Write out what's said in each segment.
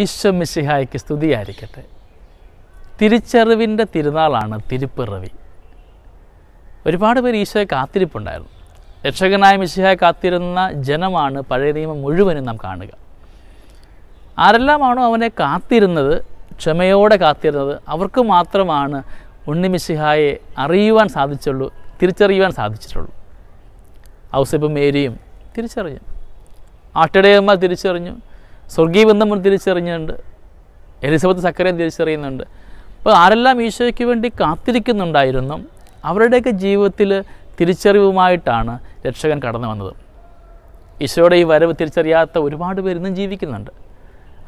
ഈശോ മിശിഹായ്ക്ക് സ്തുതിയായിരിക്കട്ടെ തിരിച്ചറിവിൻ്റെ തിരുനാളാണ് തിരുപ്പിറവി ഒരുപാട് പേർ ഈശോയെ കാത്തിരിപ്പുണ്ടായിരുന്നു രക്ഷകനായ മിശിഹായ കാത്തിരുന്ന ജനമാണ് പഴയ നിയമം മുഴുവനും നാം കാണുക ആരെല്ലാമാണോ അവനെ കാത്തിരുന്നത് ക്ഷമയോടെ കാത്തിരുന്നത് അവർക്ക് മാത്രമാണ് മിശിഹായെ അറിയുവാൻ സാധിച്ചുള്ളൂ തിരിച്ചറിയുവാൻ സാധിച്ചിട്ടുള്ളൂ ഔസബും മേരിയും തിരിച്ചറിഞ്ഞു ആട്ടിടയമ്മ തിരിച്ചറിഞ്ഞു സ്വർഗീയ ബന്ധം തിരിച്ചറിഞ്ഞുണ്ട് എലിസബത്ത് സക്കരയും തിരിച്ചറിയുന്നുണ്ട് അപ്പോൾ ആരെല്ലാം ഈശോയ്ക്ക് വേണ്ടി കാത്തിരിക്കുന്നുണ്ടായിരുന്നു അവരുടെയൊക്കെ ജീവിതത്തിൽ തിരിച്ചറിവുമായിട്ടാണ് രക്ഷകൻ കടന്നു വന്നത് ഈശോയുടെ ഈ വരവ് തിരിച്ചറിയാത്ത ഒരുപാട് പേർ ഇന്നും ജീവിക്കുന്നുണ്ട്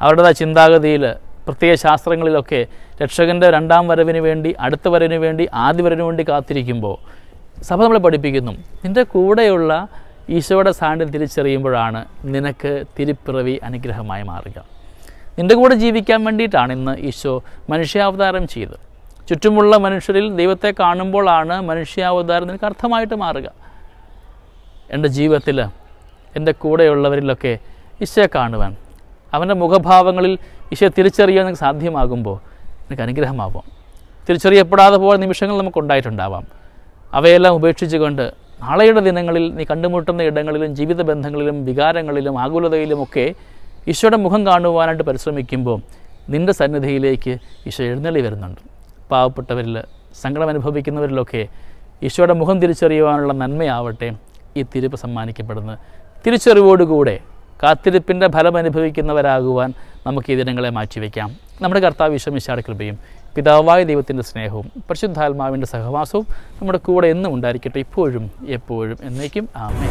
അവരുടെ ചിന്താഗതിയിൽ പ്രത്യേക ശാസ്ത്രങ്ങളിലൊക്കെ രക്ഷകൻ്റെ രണ്ടാം വരവിന് വേണ്ടി അടുത്ത വരവിന് വേണ്ടി ആദ്യ വരവിന് വേണ്ടി കാത്തിരിക്കുമ്പോൾ സഭ നമ്മളെ പഠിപ്പിക്കുന്നു നിൻ്റെ കൂടെയുള്ള ഈശോയുടെ സാന്നിധ്യം തിരിച്ചറിയുമ്പോഴാണ് നിനക്ക് തിരുപ്പിറവി അനുഗ്രഹമായി മാറുക നിൻ്റെ കൂടെ ജീവിക്കാൻ വേണ്ടിയിട്ടാണ് ഇന്ന് ഈശോ മനുഷ്യാവതാരം ചെയ്തത് ചുറ്റുമുള്ള മനുഷ്യരിൽ ദൈവത്തെ കാണുമ്പോഴാണ് മനുഷ്യാവതാരം നിനക്ക് അർത്ഥമായിട്ട് മാറുക എൻ്റെ ജീവിതത്തിൽ എൻ്റെ കൂടെയുള്ളവരിലൊക്കെ ഈശോയെ കാണുവാൻ അവൻ്റെ മുഖഭാവങ്ങളിൽ ഈശോ തിരിച്ചറിയാൻ നിനക്ക് സാധ്യമാകുമ്പോൾ നിനക്ക് അനുഗ്രഹമാവാം തിരിച്ചറിയപ്പെടാതെ പോയ നിമിഷങ്ങൾ നമുക്കുണ്ടായിട്ടുണ്ടാവാം അവയെല്ലാം ഉപേക്ഷിച്ചുകൊണ്ട് നാളെയുടെ ദിനങ്ങളിൽ നീ കണ്ടുമുട്ടുന്ന ഇടങ്ങളിലും ജീവിത ബന്ധങ്ങളിലും വികാരങ്ങളിലും ആകുലതയിലുമൊക്കെ ഈശോയുടെ മുഖം കാണുവാനായിട്ട് പരിശ്രമിക്കുമ്പോൾ നിൻ്റെ സന്നിധിയിലേക്ക് ഈശോ എഴുന്നള്ളി വരുന്നുണ്ട് പാവപ്പെട്ടവരിൽ സങ്കടം അനുഭവിക്കുന്നവരിലൊക്കെ ഈശോയുടെ മുഖം തിരിച്ചറിയുവാനുള്ള നന്മയാവട്ടെ ഈ തിരുപ്പ് സമ്മാനിക്കപ്പെടുന്നത് തിരിച്ചറിവോടുകൂടെ കാത്തിരിപ്പിൻ്റെ ഫലം അനുഭവിക്കുന്നവരാകുവാൻ നമുക്ക് ഈ ദിനങ്ങളെ മാറ്റിവെക്കാം നമ്മുടെ കർത്താവ് വിശ്വമിശാട് കൃപയും പിതാവായ ദൈവത്തിൻ്റെ സ്നേഹവും പരിശുദ്ധാത്മാവിൻ്റെ സഹവാസവും നമ്മുടെ കൂടെ എന്നും ഉണ്ടായിരിക്കട്ടെ ഇപ്പോഴും എപ്പോഴും എന്നേക്കും ആമേ